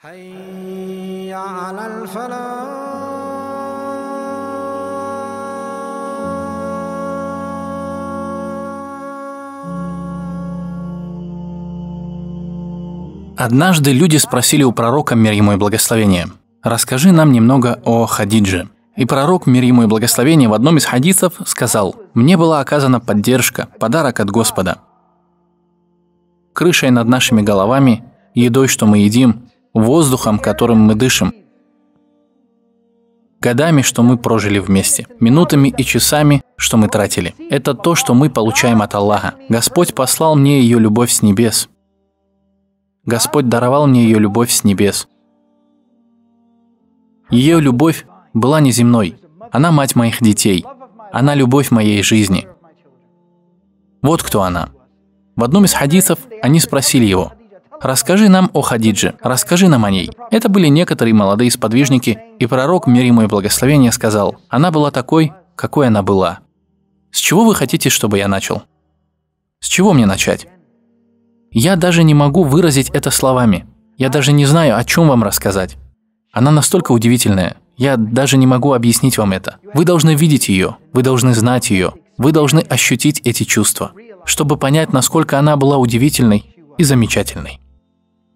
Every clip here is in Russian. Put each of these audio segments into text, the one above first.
Однажды люди спросили у пророка, мир ему и благословение, «Расскажи нам немного о Хадидже». И пророк, мир ему и благословение, в одном из хадисов сказал, «Мне была оказана поддержка, подарок от Господа. Крышей над нашими головами, едой, что мы едим, воздухом, которым мы дышим, годами, что мы прожили вместе, минутами и часами, что мы тратили. Это то, что мы получаем от Аллаха. Господь послал мне ее любовь с небес. Господь даровал мне ее любовь с небес. Ее любовь была неземной. Она мать моих детей. Она любовь моей жизни. Вот кто она. В одном из хадисов они спросили его, Расскажи нам о Хадидже, расскажи нам о ней. Это были некоторые молодые сподвижники, и пророк, мир ему и благословение, сказал, она была такой, какой она была. С чего вы хотите, чтобы я начал? С чего мне начать? Я даже не могу выразить это словами. Я даже не знаю, о чем вам рассказать. Она настолько удивительная. Я даже не могу объяснить вам это. Вы должны видеть ее, вы должны знать ее, вы должны ощутить эти чувства, чтобы понять, насколько она была удивительной и замечательной.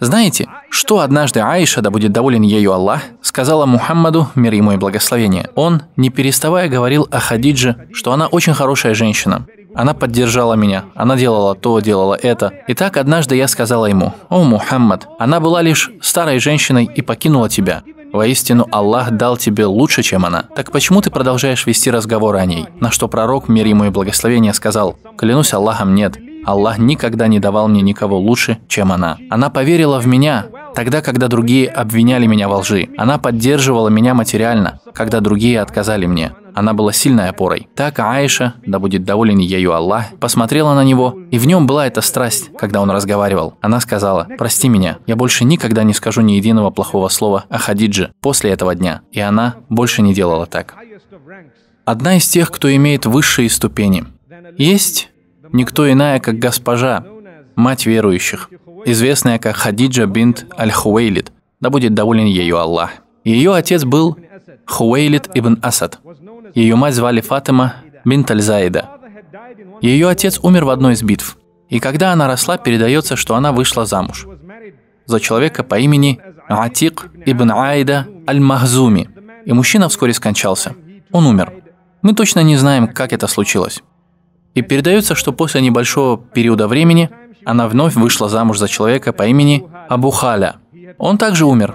Знаете, что однажды Аиша, да будет доволен ею Аллах, сказала Мухаммаду, мир ему и благословение? Он, не переставая, говорил о Хадидже, что она очень хорошая женщина. Она поддержала меня, она делала то, делала это. И так однажды я сказала ему, «О, Мухаммад, она была лишь старой женщиной и покинула тебя. Воистину, Аллах дал тебе лучше, чем она. Так почему ты продолжаешь вести разговор о ней? На что пророк, мир ему и благословение, сказал, «Клянусь Аллахом, нет. Аллах никогда не давал мне никого лучше, чем она. Она поверила в меня, тогда, когда другие обвиняли меня во лжи. Она поддерживала меня материально, когда другие отказали мне. Она была сильной опорой. Так Аиша, да будет доволен ею Аллах, посмотрела на него, и в нем была эта страсть, когда он разговаривал. Она сказала, «Прости меня, я больше никогда не скажу ни единого плохого слова о Хадидже после этого дня». И она больше не делала так. Одна из тех, кто имеет высшие ступени. Есть никто иная, как госпожа, мать верующих, известная как Хадиджа бинт Аль-Хуэйлид, да будет доволен ею Аллах. Ее отец был Хуэйлид ибн Асад. Ее мать звали Фатима бинт Аль-Заида. Ее отец умер в одной из битв, и когда она росла, передается, что она вышла замуж за человека по имени Атик ибн Айда Аль-Махзуми, и мужчина вскоре скончался. Он умер. Мы точно не знаем, как это случилось. И передается, что после небольшого периода времени она вновь вышла замуж за человека по имени Абу Халя. Он также умер,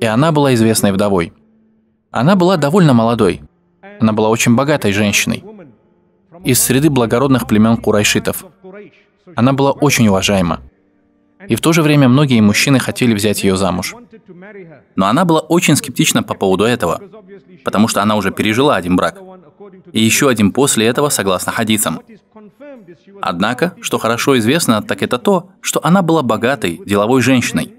и она была известной вдовой. Она была довольно молодой. Она была очень богатой женщиной из среды благородных племен курайшитов. Она была очень уважаема. И в то же время многие мужчины хотели взять ее замуж. Но она была очень скептична по поводу этого, потому что она уже пережила один брак и еще один после этого согласно хадисам. Однако, что хорошо известно, так это то, что она была богатой, деловой женщиной,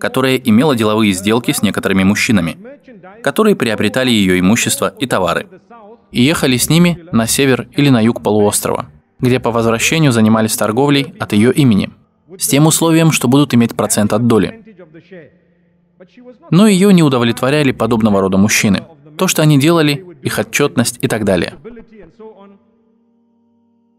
которая имела деловые сделки с некоторыми мужчинами, которые приобретали ее имущество и товары, и ехали с ними на север или на юг полуострова, где по возвращению занимались торговлей от ее имени, с тем условием, что будут иметь процент от доли. Но ее не удовлетворяли подобного рода мужчины. То, что они делали, их отчетность и так далее.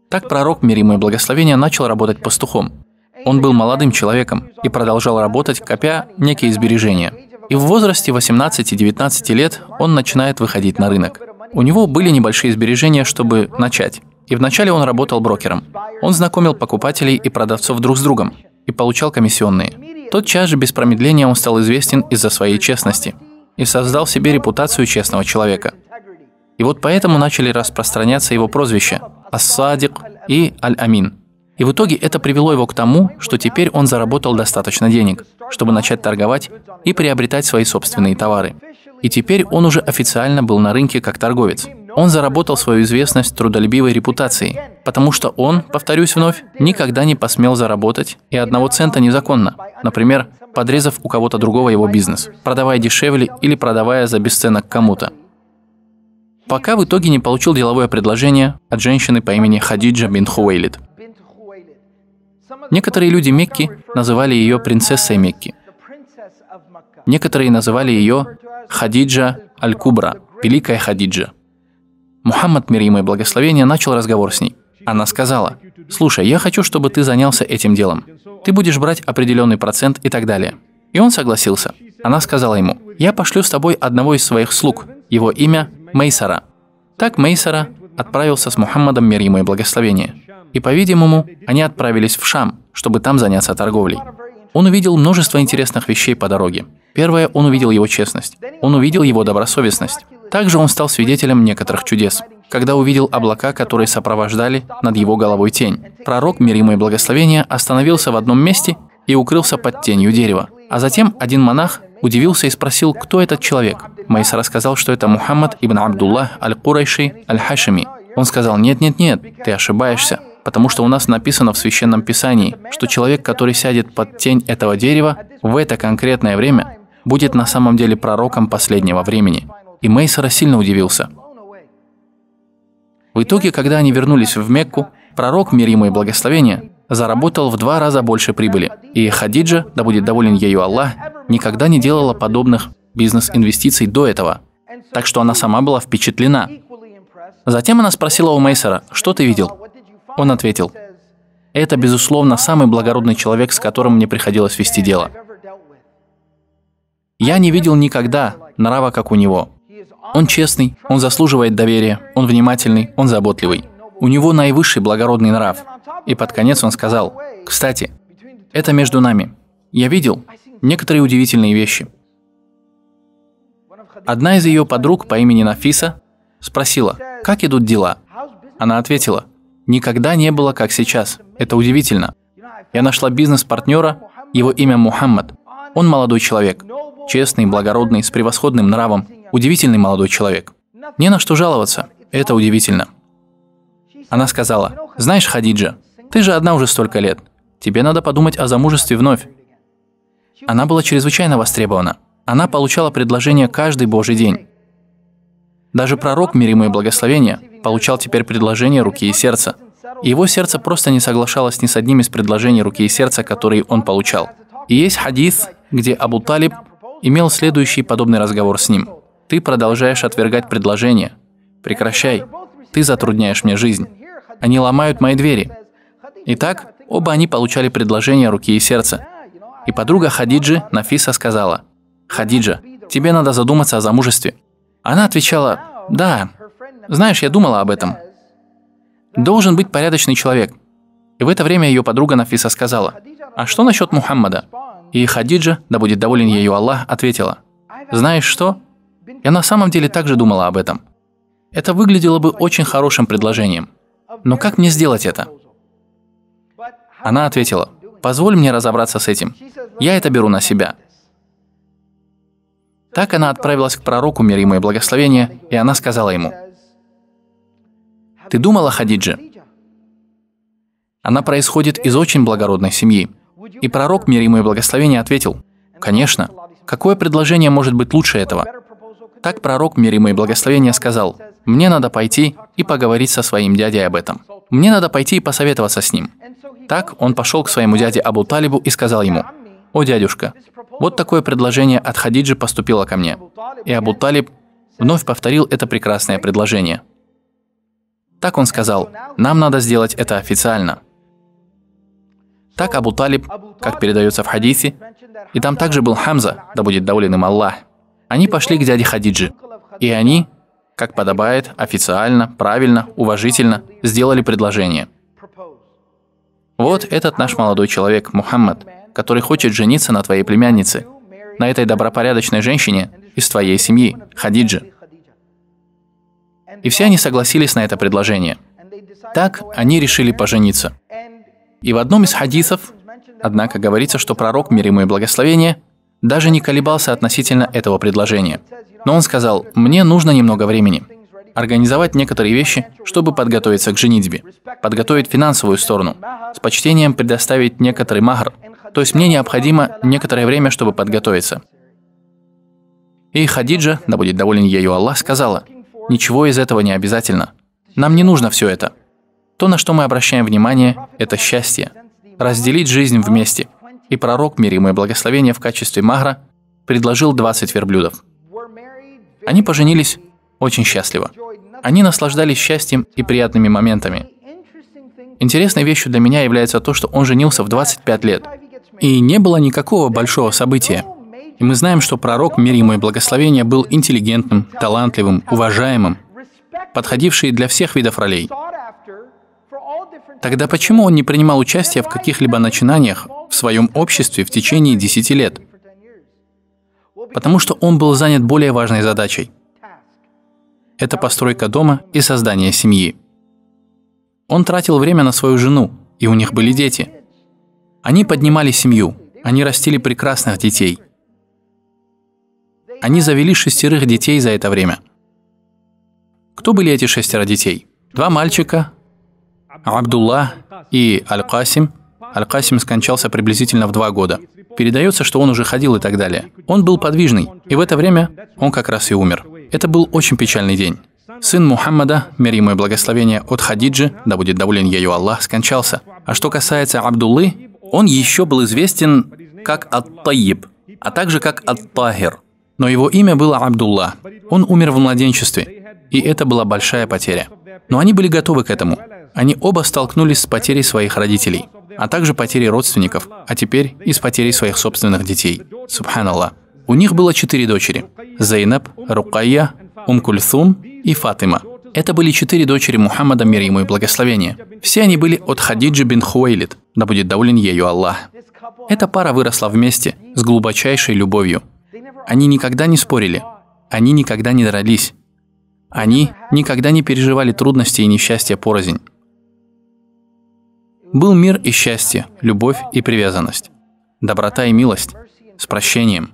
Так пророк, мир ему и благословение, начал работать пастухом. Он был молодым человеком и продолжал работать, копя некие сбережения. И в возрасте 18-19 лет он начинает выходить на рынок. У него были небольшие сбережения, чтобы начать. И вначале он работал брокером. Он знакомил покупателей и продавцов друг с другом и получал комиссионные. Тотчас же без промедления он стал известен из-за своей честности и создал себе репутацию честного человека. И вот поэтому начали распространяться его прозвища «Ас-Садик» и «Аль-Амин». И в итоге это привело его к тому, что теперь он заработал достаточно денег, чтобы начать торговать и приобретать свои собственные товары. И теперь он уже официально был на рынке как торговец. Он заработал свою известность трудолюбивой репутацией, потому что он, повторюсь вновь, никогда не посмел заработать и одного цента незаконно, например, подрезав у кого-то другого его бизнес, продавая дешевле или продавая за бесценок кому-то пока в итоге не получил деловое предложение от женщины по имени Хадиджа бин Хуэйлид. Некоторые люди Мекки называли ее принцессой Мекки. Некоторые называли ее Хадиджа Аль-Кубра, Великая Хадиджа. Мухаммад, мир ему и благословение, начал разговор с ней. Она сказала, «Слушай, я хочу, чтобы ты занялся этим делом. Ты будешь брать определенный процент и так далее». И он согласился. Она сказала ему, «Я пошлю с тобой одного из своих слуг. Его имя Мейсара. Так Мейсара отправился с Мухаммадом мир ему и благословение. И, по-видимому, они отправились в Шам, чтобы там заняться торговлей. Он увидел множество интересных вещей по дороге. Первое, он увидел его честность. Он увидел его добросовестность. Также он стал свидетелем некоторых чудес, когда увидел облака, которые сопровождали над его головой тень. Пророк, мир ему и благословение, остановился в одном месте и укрылся под тенью дерева. А затем один монах удивился и спросил, кто этот человек. Маиса рассказал, что это Мухаммад ибн Абдуллах аль-Курайши аль-Хашими. Он сказал, нет-нет-нет, ты ошибаешься, потому что у нас написано в Священном Писании, что человек, который сядет под тень этого дерева, в это конкретное время будет на самом деле пророком последнего времени. И Мейсера сильно удивился. В итоге, когда они вернулись в Мекку, пророк, мир ему и благословение, заработал в два раза больше прибыли. И Хадиджа, да будет доволен ею Аллах, никогда не делала подобных бизнес-инвестиций до этого. Так что она сама была впечатлена. Затем она спросила у Мейсера, что ты видел? Он ответил, это, безусловно, самый благородный человек, с которым мне приходилось вести дело. Я не видел никогда нрава, как у него. Он честный, он заслуживает доверия, он внимательный, он заботливый. У него наивысший благородный нрав. И под конец он сказал, «Кстати, это между нами. Я видел некоторые удивительные вещи. Одна из ее подруг по имени Нафиса спросила, как идут дела. Она ответила, никогда не было как сейчас. Это удивительно. Я нашла бизнес-партнера, его имя Мухаммад. Он молодой человек, честный, благородный, с превосходным нравом, удивительный молодой человек. Не на что жаловаться, это удивительно. Она сказала, знаешь, Хадиджа, ты же одна уже столько лет, тебе надо подумать о замужестве вновь. Она была чрезвычайно востребована. Она получала предложения каждый Божий день. Даже пророк, мир ему и благословение, получал теперь предложение руки и сердца. его сердце просто не соглашалось ни с одним из предложений руки и сердца, которые он получал. И есть хадис, где Абу Талиб имел следующий подобный разговор с ним. «Ты продолжаешь отвергать предложения, Прекращай. Ты затрудняешь мне жизнь. Они ломают мои двери». Итак, оба они получали предложения руки и сердца. И подруга Хадиджи, Нафиса, сказала – «Хадиджа, тебе надо задуматься о замужестве». Она отвечала, «Да, знаешь, я думала об этом. Должен быть порядочный человек». И в это время ее подруга Нафиса сказала, «А что насчет Мухаммада?» И Хадиджа, да будет доволен ею Аллах, ответила, «Знаешь что? Я на самом деле также думала об этом. Это выглядело бы очень хорошим предложением. Но как мне сделать это?» Она ответила, «Позволь мне разобраться с этим. Я это беру на себя». Так она отправилась к пророку, мир ему и благословение, и она сказала ему, «Ты думала, хадиджи?". Она происходит из очень благородной семьи». И пророк, мир ему и благословение, ответил, «Конечно, какое предложение может быть лучше этого?» Так пророк, мир ему и благословение, сказал, «Мне надо пойти и поговорить со своим дядей об этом. Мне надо пойти и посоветоваться с ним». Так он пошел к своему дяде Абу Талибу и сказал ему, «О, дядюшка, вот такое предложение от Хадиджи поступило ко мне. И Абу Талиб вновь повторил это прекрасное предложение. Так он сказал, нам надо сделать это официально. Так Абу Талиб, как передается в хадисе, и там также был Хамза, да будет доволен им Аллах, они пошли к дяде Хадиджи. И они, как подобает, официально, правильно, уважительно, сделали предложение. Вот этот наш молодой человек, Мухаммад, который хочет жениться на твоей племяннице, на этой добропорядочной женщине из твоей семьи, Хадиджи. И все они согласились на это предложение. Так они решили пожениться. И в одном из хадисов, однако, говорится, что пророк, мир ему и благословение, даже не колебался относительно этого предложения. Но он сказал, «Мне нужно немного времени, организовать некоторые вещи, чтобы подготовиться к женитьбе, подготовить финансовую сторону, с почтением предоставить некоторый махр, то есть мне необходимо некоторое время, чтобы подготовиться. И Хадиджа, да будет доволен ею Аллах, сказала, «Ничего из этого не обязательно. Нам не нужно все это. То, на что мы обращаем внимание, это счастье. Разделить жизнь вместе». И пророк, мир ему и благословение в качестве магра предложил 20 верблюдов. Они поженились очень счастливо. Они наслаждались счастьем и приятными моментами. Интересной вещью для меня является то, что он женился в 25 лет. И не было никакого большого события. И мы знаем, что пророк, мир ему и благословение, был интеллигентным, талантливым, уважаемым, подходивший для всех видов ролей. Тогда почему он не принимал участие в каких-либо начинаниях в своем обществе в течение 10 лет? Потому что он был занят более важной задачей. Это постройка дома и создание семьи. Он тратил время на свою жену, и у них были дети – они поднимали семью, они растили прекрасных детей. Они завели шестерых детей за это время. Кто были эти шестеро детей? Два мальчика, Абдулла и Аль-Касим. Аль-Касим скончался приблизительно в два года. Передается, что он уже ходил и так далее. Он был подвижный, и в это время он как раз и умер. Это был очень печальный день. Сын Мухаммада, мир ему и благословение от Хадиджи, да будет доволен ею Аллах, скончался. А что касается Абдуллы, он еще был известен как Ат-Таиб, а также как Ат-Тахир. Но его имя было Абдулла. Он умер в младенчестве, и это была большая потеря. Но они были готовы к этому. Они оба столкнулись с потерей своих родителей, а также потерей родственников, а теперь и с потерей своих собственных детей. Субханаллах. У них было четыре дочери – Зайнаб, Рукайя, Умкульсум и Фатима. Это были четыре дочери Мухаммада, мир ему и благословение. Все они были от Хадиджи бин Хуэйлид, да будет доволен ею Аллах. Эта пара выросла вместе, с глубочайшей любовью. Они никогда не спорили, они никогда не дрались, они никогда не переживали трудности и несчастья порознь. Был мир и счастье, любовь и привязанность, доброта и милость, с прощением.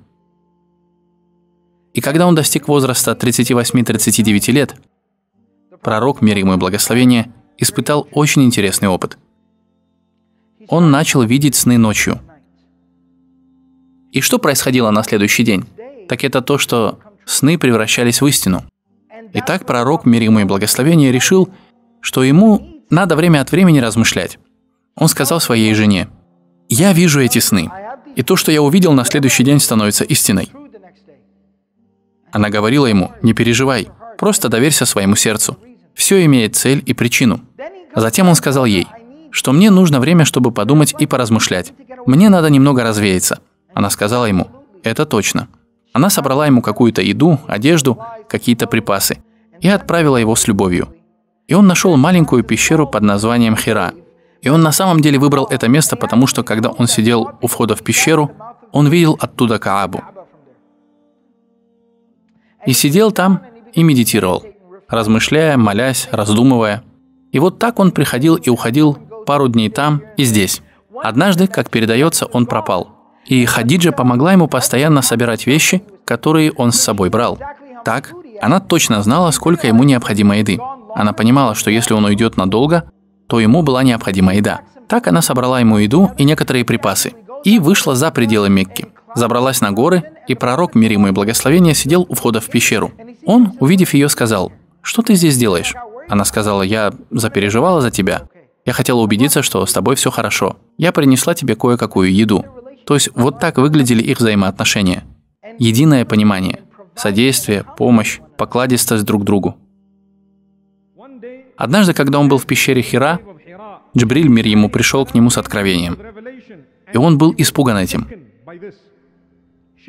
И когда он достиг возраста 38-39 лет, пророк, мир ему и благословение, испытал очень интересный опыт. Он начал видеть сны ночью. И что происходило на следующий день? Так это то, что сны превращались в истину. Итак, пророк, мир ему и благословение, решил, что ему надо время от времени размышлять. Он сказал своей жене, «Я вижу эти сны, и то, что я увидел на следующий день, становится истиной». Она говорила ему, «Не переживай, Просто доверься своему сердцу. Все имеет цель и причину. Затем он сказал ей, что мне нужно время, чтобы подумать и поразмышлять. Мне надо немного развеяться. Она сказала ему, это точно. Она собрала ему какую-то еду, одежду, какие-то припасы и отправила его с любовью. И он нашел маленькую пещеру под названием Хира. И он на самом деле выбрал это место, потому что когда он сидел у входа в пещеру, он видел оттуда Каабу. И сидел там, и медитировал, размышляя, молясь, раздумывая. И вот так он приходил и уходил пару дней там и здесь. Однажды, как передается, он пропал. И Хадиджа помогла ему постоянно собирать вещи, которые он с собой брал. Так, она точно знала, сколько ему необходимо еды. Она понимала, что если он уйдет надолго, то ему была необходима еда. Так она собрала ему еду и некоторые припасы. И вышла за пределы Мекки. Забралась на горы, и пророк, мир ему и благословение, сидел у входа в пещеру. Он, увидев ее, сказал, «Что ты здесь делаешь?» Она сказала, «Я запереживала за тебя. Я хотела убедиться, что с тобой все хорошо. Я принесла тебе кое-какую еду». То есть вот так выглядели их взаимоотношения. Единое понимание, содействие, помощь, покладистость друг другу. Однажды, когда он был в пещере Хира, Джибриль, мир ему, пришел к нему с откровением. И он был испуган этим.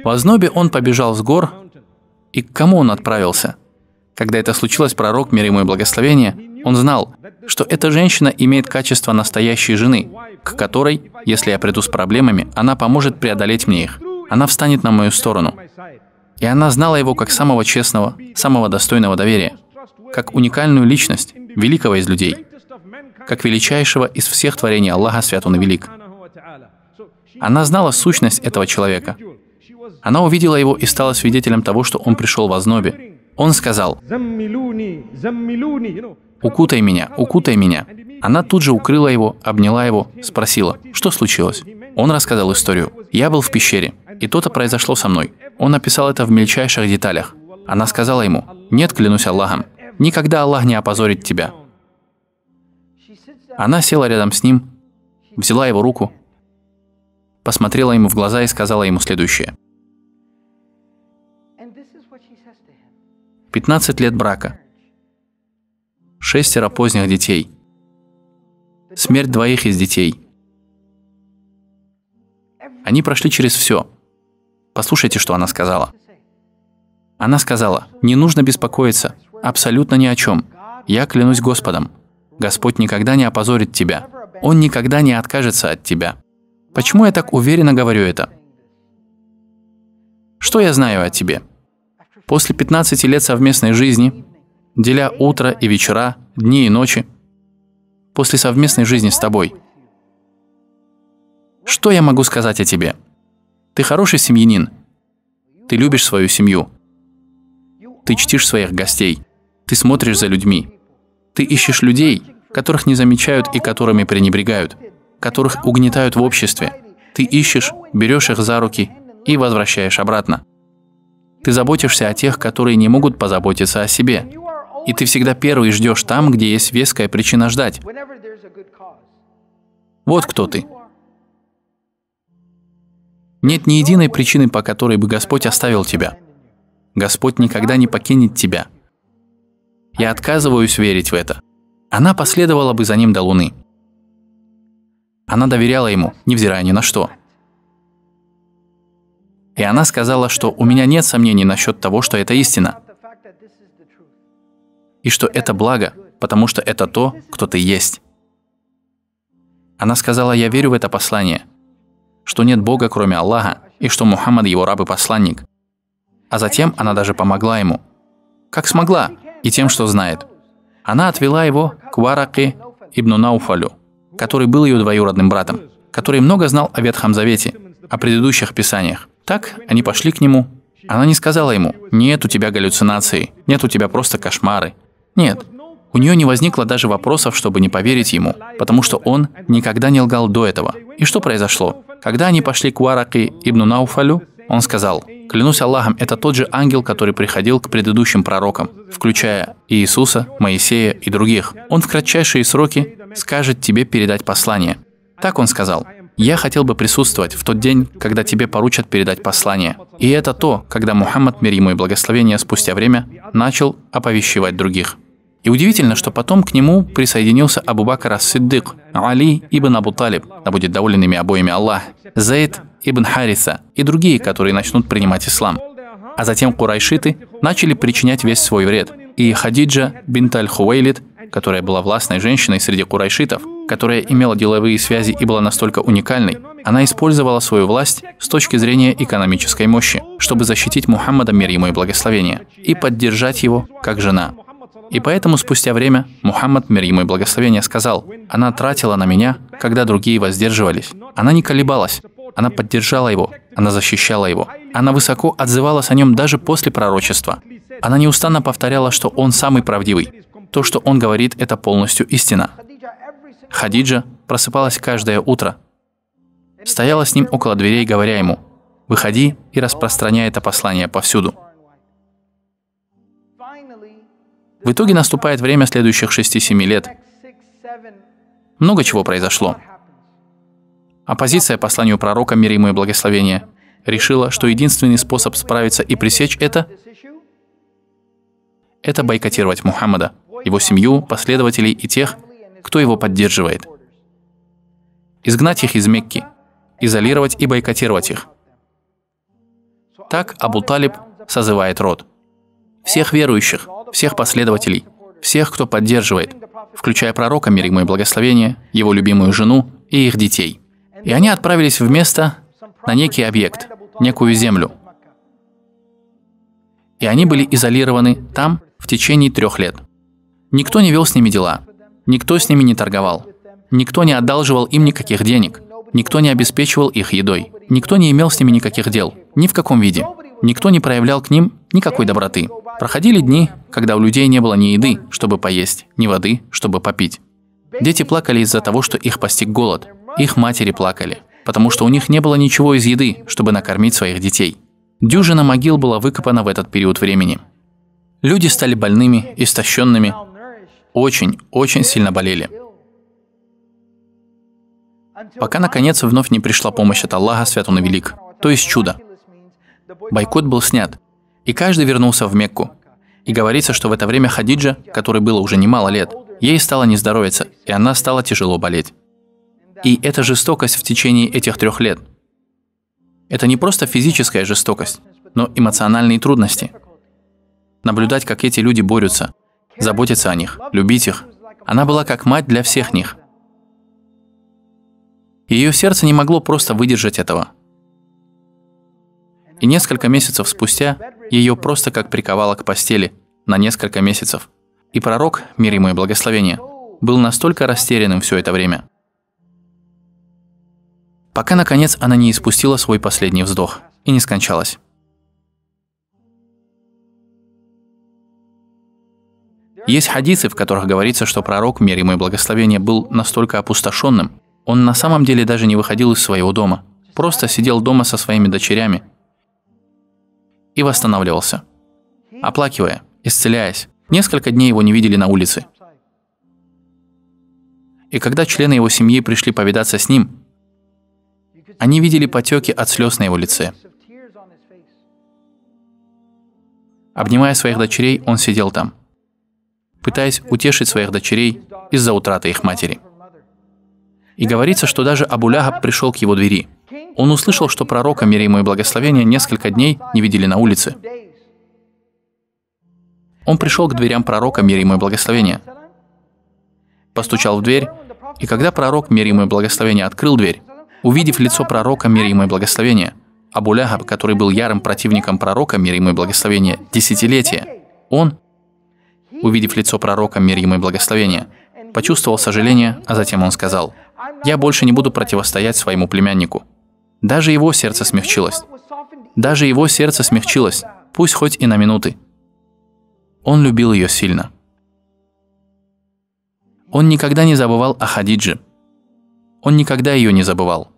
В ознобе он побежал с гор, и к кому он отправился. Когда это случилось, пророк, мир ему и благословение, он знал, что эта женщина имеет качество настоящей жены, к которой, если я приду с проблемами, она поможет преодолеть мне их. Она встанет на мою сторону. И она знала его как самого честного, самого достойного доверия, как уникальную личность, великого из людей, как величайшего из всех творений Аллаха, свят он и велик. Она знала сущность этого человека, она увидела его и стала свидетелем того, что он пришел в ознобе. Он сказал, «Укутай меня, укутай меня». Она тут же укрыла его, обняла его, спросила, что случилось. Он рассказал историю. «Я был в пещере, и то-то произошло со мной». Он описал это в мельчайших деталях. Она сказала ему, «Нет, клянусь Аллахом, никогда Аллах не опозорит тебя». Она села рядом с ним, взяла его руку, посмотрела ему в глаза и сказала ему следующее – 15 лет брака. Шестеро поздних детей. Смерть двоих из детей. Они прошли через все. Послушайте, что она сказала. Она сказала, не нужно беспокоиться, абсолютно ни о чем. Я клянусь Господом. Господь никогда не опозорит тебя. Он никогда не откажется от тебя. Почему я так уверенно говорю это? Что я знаю о тебе? После 15 лет совместной жизни, деля утро и вечера, дни и ночи, после совместной жизни с тобой, что я могу сказать о тебе? Ты хороший семьянин. Ты любишь свою семью. Ты чтишь своих гостей. Ты смотришь за людьми. Ты ищешь людей, которых не замечают и которыми пренебрегают, которых угнетают в обществе. Ты ищешь, берешь их за руки и возвращаешь обратно. Ты заботишься о тех, которые не могут позаботиться о себе. И ты всегда первый ждешь там, где есть веская причина ждать. Вот кто ты. Нет ни единой причины, по которой бы Господь оставил тебя. Господь никогда не покинет тебя. Я отказываюсь верить в это. Она последовала бы за ним до Луны. Она доверяла ему, невзирая ни на что. И она сказала, что у меня нет сомнений насчет того, что это истина. И что это благо, потому что это то, кто ты есть. Она сказала, я верю в это послание, что нет Бога, кроме Аллаха, и что Мухаммад его раб и посланник. А затем она даже помогла ему. Как смогла, и тем, что знает. Она отвела его к Вараке ибн Науфалю, который был ее двоюродным братом, который много знал о Ветхом Завете, о предыдущих писаниях. Так они пошли к нему. Она не сказала ему, нет у тебя галлюцинации, нет у тебя просто кошмары. Нет, у нее не возникло даже вопросов, чтобы не поверить ему, потому что он никогда не лгал до этого. И что произошло? Когда они пошли к Уараке ибну Науфалю, он сказал, «Клянусь Аллахом, это тот же ангел, который приходил к предыдущим пророкам, включая Иисуса, Моисея и других. Он в кратчайшие сроки скажет тебе передать послание». Так он сказал. Я хотел бы присутствовать в тот день, когда тебе поручат передать послание. И это то, когда Мухаммад, мир ему и благословение, спустя время начал оповещивать других. И удивительно, что потом к нему присоединился Абу Бакр Ас-Сиддик, Али ибн Абу Талиб, да будет доволен ими обоими Аллах, Заид ибн Хариса и другие, которые начнут принимать ислам. А затем курайшиты начали причинять весь свой вред, и Хадиджа бинт аль которая была властной женщиной среди курайшитов, которая имела деловые связи и была настолько уникальной, она использовала свою власть с точки зрения экономической мощи, чтобы защитить Мухаммада мир ему и благословение, и поддержать его как жена. И поэтому спустя время Мухаммад, мир ему и благословение, сказал, «Она тратила на меня, когда другие воздерживались. Она не колебалась, она поддержала его, она защищала его. Она высоко отзывалась о нем даже после пророчества. Она неустанно повторяла, что он самый правдивый. То, что он говорит, это полностью истина. Хадиджа просыпалась каждое утро. Стояла с ним около дверей, говоря ему, «Выходи и распространяй это послание повсюду». В итоге наступает время следующих 6-7 лет. Много чего произошло. Оппозиция посланию пророка, мир ему и благословение, решила, что единственный способ справиться и пресечь это – это бойкотировать Мухаммада, его семью, последователей и тех, кто его поддерживает. Изгнать их из Мекки, изолировать и бойкотировать их. Так Абу Талиб созывает род. Всех верующих, всех последователей, всех, кто поддерживает, включая пророка, мир ему и благословение, его любимую жену и их детей – и они отправились в место, на некий объект, некую землю. И они были изолированы там в течение трех лет. Никто не вел с ними дела, никто с ними не торговал, никто не одалживал им никаких денег, никто не обеспечивал их едой, никто не имел с ними никаких дел, ни в каком виде, никто не проявлял к ним никакой доброты. Проходили дни, когда у людей не было ни еды, чтобы поесть, ни воды, чтобы попить. Дети плакали из-за того, что их постиг голод. Их матери плакали, потому что у них не было ничего из еды, чтобы накормить своих детей. Дюжина могил была выкопана в этот период времени. Люди стали больными, истощенными, очень, очень сильно болели. Пока, наконец, вновь не пришла помощь от Аллаха, свят он и велик, то есть чудо. Бойкот был снят, и каждый вернулся в Мекку. И говорится, что в это время Хадиджа, которой было уже немало лет, ей стало не здоровиться, и она стала тяжело болеть. И это жестокость в течение этих трех лет. Это не просто физическая жестокость, но эмоциональные трудности. Наблюдать, как эти люди борются, заботиться о них, любить их. Она была как мать для всех них. Ее сердце не могло просто выдержать этого. И несколько месяцев спустя ее просто как приковало к постели на несколько месяцев. И пророк, мир ему и благословение, был настолько растерянным все это время – пока, наконец, она не испустила свой последний вздох и не скончалась. Есть хадисы, в которых говорится, что пророк, мир ему и благословение, был настолько опустошенным, он на самом деле даже не выходил из своего дома, просто сидел дома со своими дочерями и восстанавливался, оплакивая, исцеляясь. Несколько дней его не видели на улице. И когда члены его семьи пришли повидаться с ним, они видели потеки от слез на его лице. Обнимая своих дочерей, он сидел там, пытаясь утешить своих дочерей из-за утраты их матери. И говорится, что даже Абулягаб пришел к его двери. Он услышал, что пророка, мир ему и благословение, несколько дней не видели на улице. Он пришел к дверям пророка, мир ему и благословение, Постучал в дверь, и когда пророк, мир ему и благословение, открыл дверь, Увидев лицо пророка, мир ему и благословение, Абу Лягаб, который был ярым противником пророка, мир ему и благословение, десятилетия, он, увидев лицо пророка, мир ему и благословение, почувствовал сожаление, а затем он сказал, «Я больше не буду противостоять своему племяннику». Даже его сердце смягчилось. Даже его сердце смягчилось, пусть хоть и на минуты. Он любил ее сильно. Он никогда не забывал о Хадидже. Он никогда ее не забывал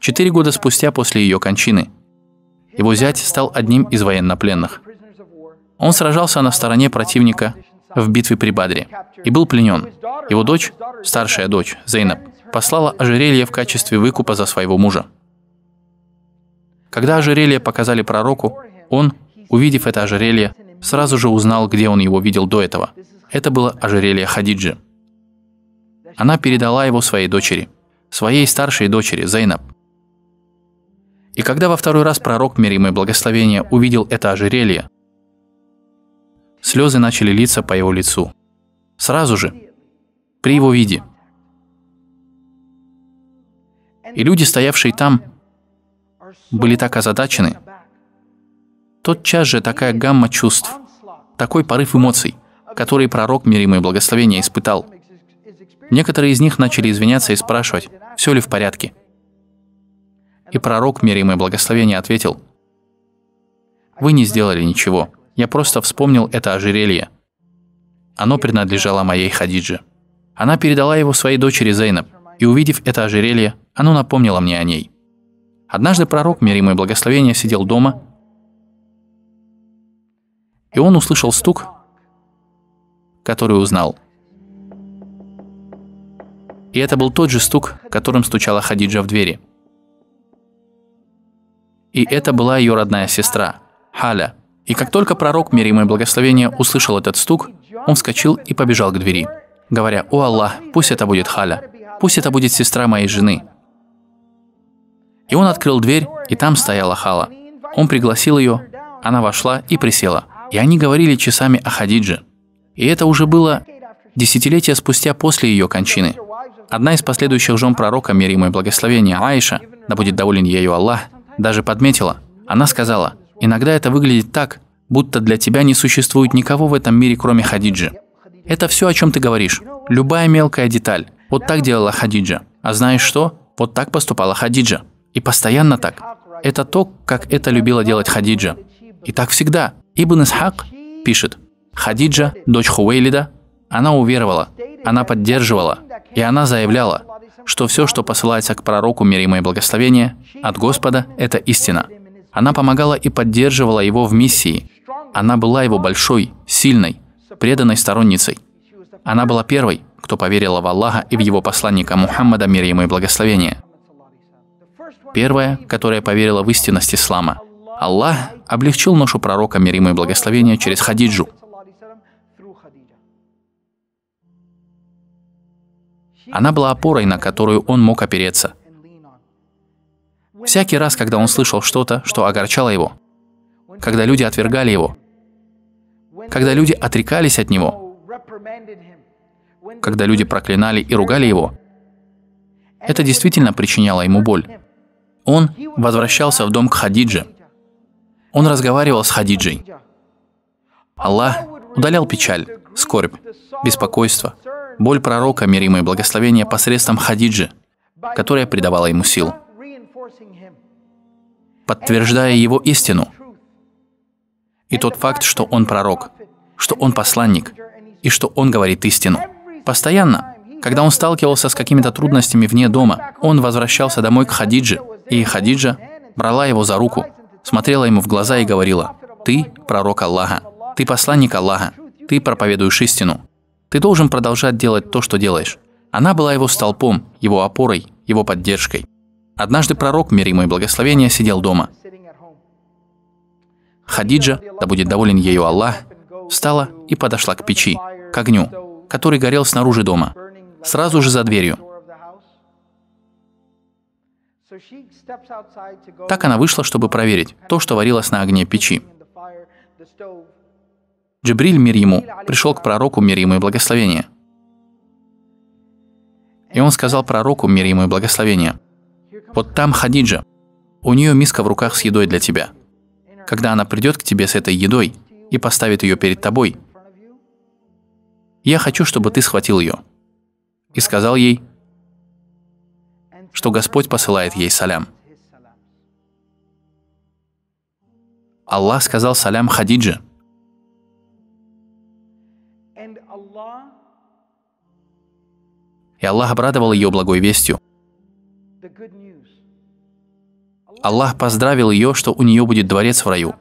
четыре года спустя после ее кончины. Его зять стал одним из военнопленных. Он сражался на стороне противника в битве при Бадре и был пленен. Его дочь, старшая дочь, Зейнаб, послала ожерелье в качестве выкупа за своего мужа. Когда ожерелье показали пророку, он, увидев это ожерелье, сразу же узнал, где он его видел до этого. Это было ожерелье Хадиджи. Она передала его своей дочери, своей старшей дочери Зейнаб, и когда во второй раз пророк, миримый благословение, увидел это ожерелье, слезы начали литься по его лицу. Сразу же, при его виде. И люди, стоявшие там, были так озадачены. Тотчас же такая гамма чувств, такой порыв эмоций, который пророк, миримый благословение, испытал. Некоторые из них начали извиняться и спрашивать, все ли в порядке, и пророк, мир ему и благословение, ответил, «Вы не сделали ничего, я просто вспомнил это ожерелье. Оно принадлежало моей Хадидже. Она передала его своей дочери Зейнаб, и увидев это ожерелье, оно напомнило мне о ней. Однажды пророк, мир ему и благословение, сидел дома, и он услышал стук, который узнал. И это был тот же стук, которым стучала Хадиджа в двери – и это была ее родная сестра, Халя. И как только пророк, мир ему и благословение, услышал этот стук, он вскочил и побежал к двери, говоря, «О Аллах, пусть это будет Халя, пусть это будет сестра моей жены». И он открыл дверь, и там стояла Хала. Он пригласил ее, она вошла и присела. И они говорили часами о Хадидже. И это уже было десятилетия спустя после ее кончины. Одна из последующих жен пророка, мир ему и благословение, Аиша, да будет доволен ею Аллах, даже подметила. Она сказала, «Иногда это выглядит так, будто для тебя не существует никого в этом мире, кроме Хадиджи. Это все, о чем ты говоришь. Любая мелкая деталь. Вот так делала Хадиджа. А знаешь что? Вот так поступала Хадиджа. И постоянно так. Это то, как это любила делать Хадиджа. И так всегда. Ибн Исхак пишет, Хадиджа, дочь Хувейлида, она уверовала, она поддерживала, и она заявляла, что все, что посылается к пророку мир ему и благословение, от Господа – это истина. Она помогала и поддерживала его в миссии. Она была его большой, сильной, преданной сторонницей. Она была первой, кто поверила в Аллаха и в его посланника Мухаммада, мир ему и благословение. Первая, которая поверила в истинность ислама. Аллах облегчил ношу пророка, мир ему и благословение, через хадиджу – Она была опорой, на которую он мог опереться. Всякий раз, когда он слышал что-то, что огорчало его, когда люди отвергали его, когда люди отрекались от него, когда люди проклинали и ругали его, это действительно причиняло ему боль. Он возвращался в дом к Хадидже. Он разговаривал с Хадиджей. Аллах удалял печаль, скорбь, беспокойство, боль пророка, мир ему и благословение, посредством Хадиджи, которая придавала ему сил, подтверждая его истину. И тот факт, что он пророк, что он посланник, и что он говорит истину. Постоянно, когда он сталкивался с какими-то трудностями вне дома, он возвращался домой к Хадиджи, и Хадиджа брала его за руку, смотрела ему в глаза и говорила, «Ты – пророк Аллаха, ты посланник Аллаха, ты проповедуешь истину, ты должен продолжать делать то, что делаешь. Она была его столпом, его опорой, его поддержкой. Однажды пророк, мир ему и благословение, сидел дома. Хадиджа, да будет доволен ею Аллах, встала и подошла к печи, к огню, который горел снаружи дома, сразу же за дверью. Так она вышла, чтобы проверить то, что варилось на огне печи. Джибриль, мир ему, пришел к пророку, мир ему и благословение. И он сказал пророку, мир ему и благословение, «Вот там Хадиджа, у нее миска в руках с едой для тебя. Когда она придет к тебе с этой едой и поставит ее перед тобой, я хочу, чтобы ты схватил ее». И сказал ей, что Господь посылает ей салям. Аллах сказал салям Хадидже – и Аллах обрадовал ее благой вестью. Аллах поздравил ее, что у нее будет дворец в раю,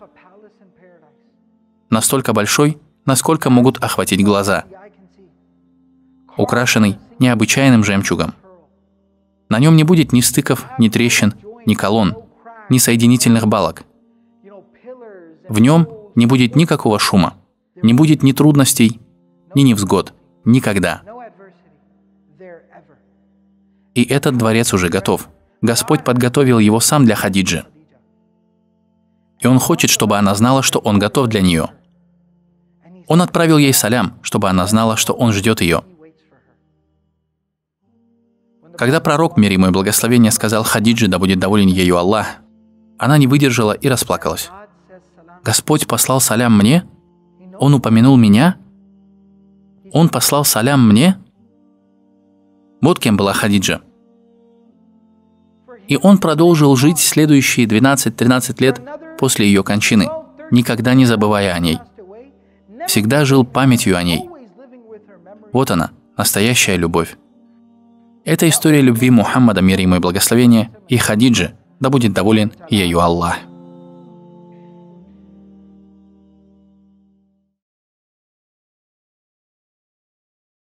настолько большой, насколько могут охватить глаза, украшенный необычайным жемчугом. На нем не будет ни стыков, ни трещин, ни колонн, ни соединительных балок. В нем не будет никакого шума, не будет ни трудностей, ни невзгод, никогда – и этот дворец уже готов. Господь подготовил его сам для Хадиджи. И он хочет, чтобы она знала, что он готов для нее. Он отправил ей салям, чтобы она знала, что он ждет ее. Когда пророк, мир ему и благословение, сказал Хадиджи, да будет доволен ею Аллах, она не выдержала и расплакалась. Господь послал салям мне? Он упомянул меня? Он послал салям мне? Вот кем была Хадиджа. И он продолжил жить следующие 12-13 лет после ее кончины, никогда не забывая о ней. Всегда жил памятью о ней. Вот она, настоящая любовь. Это история любви Мухаммада, мир ему и благословения, и Хадиджи, да будет доволен ею Аллах.